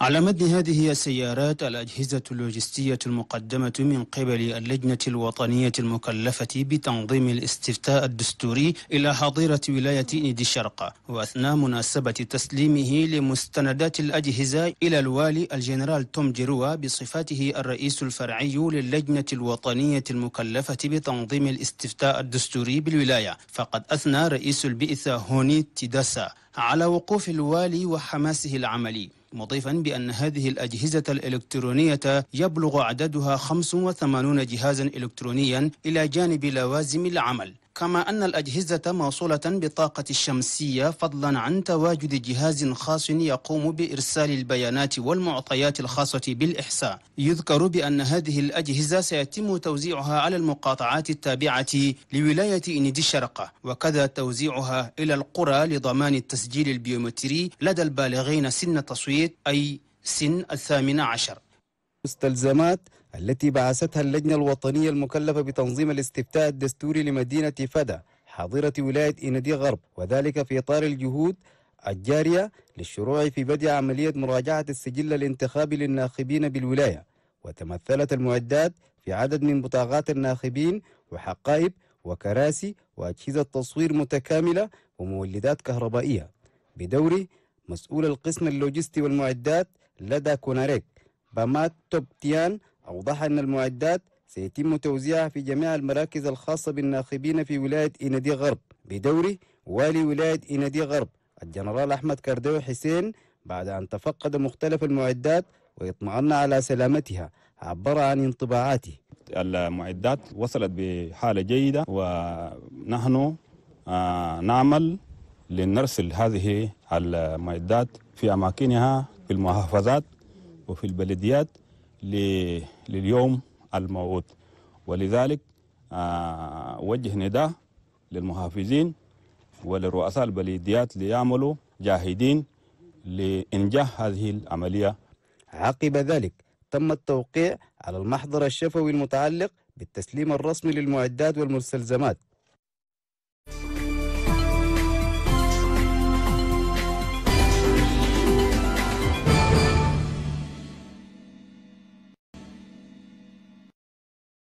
على مد هذه السيارات الأجهزة اللوجستية المقدمة من قبل اللجنة الوطنية المكلفة بتنظيم الاستفتاء الدستوري إلى حظيرة ولاية إيدي الشرق وأثناء مناسبة تسليمه لمستندات الأجهزة إلى الوالي الجنرال توم جروا بصفاته الرئيس الفرعي للجنة الوطنية المكلفة بتنظيم الاستفتاء الدستوري بالولاية فقد أثنى رئيس البئثة هوني تيداسا على وقوف الوالي وحماسه العملي مضيفا بأن هذه الأجهزة الإلكترونية يبلغ عددها 85 جهازا إلكترونيا إلى جانب لوازم العمل كما أن الأجهزة موصولة بالطاقة الشمسية فضلا عن تواجد جهاز خاص يقوم بإرسال البيانات والمعطيات الخاصة بالإحصاء يذكر بأن هذه الأجهزة سيتم توزيعها على المقاطعات التابعة لولاية إنيدي الشرقة وكذا توزيعها إلى القرى لضمان التسجيل البيومتري لدى البالغين سن التصويت أي سن الثامن عشر المستلزمات التي بعثتها اللجنة الوطنية المكلفة بتنظيم الاستفتاء الدستوري لمدينة فدا حاضرة ولاية إندي غرب وذلك في إطار الجهود الجارية للشروع في بدء عملية مراجعة السجل الانتخابي للناخبين بالولاية وتمثلت المعدات في عدد من بطاقات الناخبين وحقائب وكراسي وأجهزة تصوير متكاملة ومولدات كهربائية بدوري مسؤول القسم اللوجستي والمعدات لدى كوناريك بامات توب تيان أوضح أن المعدات سيتم توزيعها في جميع المراكز الخاصة بالناخبين في ولاية إيندي غرب بدوره والي ولاية إيندي غرب الجنرال أحمد كردو حسين بعد أن تفقد مختلف المعدات ويطمعن على سلامتها عبر عن انطباعاته المعدات وصلت بحالة جيدة ونحن آه، نعمل لنرسل هذه المعدات في أماكنها في المحافظات وفي البلديات لليوم الموعود ولذلك آه، وجه نداء للمحافظين ولرؤساء البلديات ليعملوا جاهدين لإنجاح هذه العملية عقب ذلك تم التوقيع على المحضر الشفوي المتعلق بالتسليم الرسمي للمعدات والمستلزمات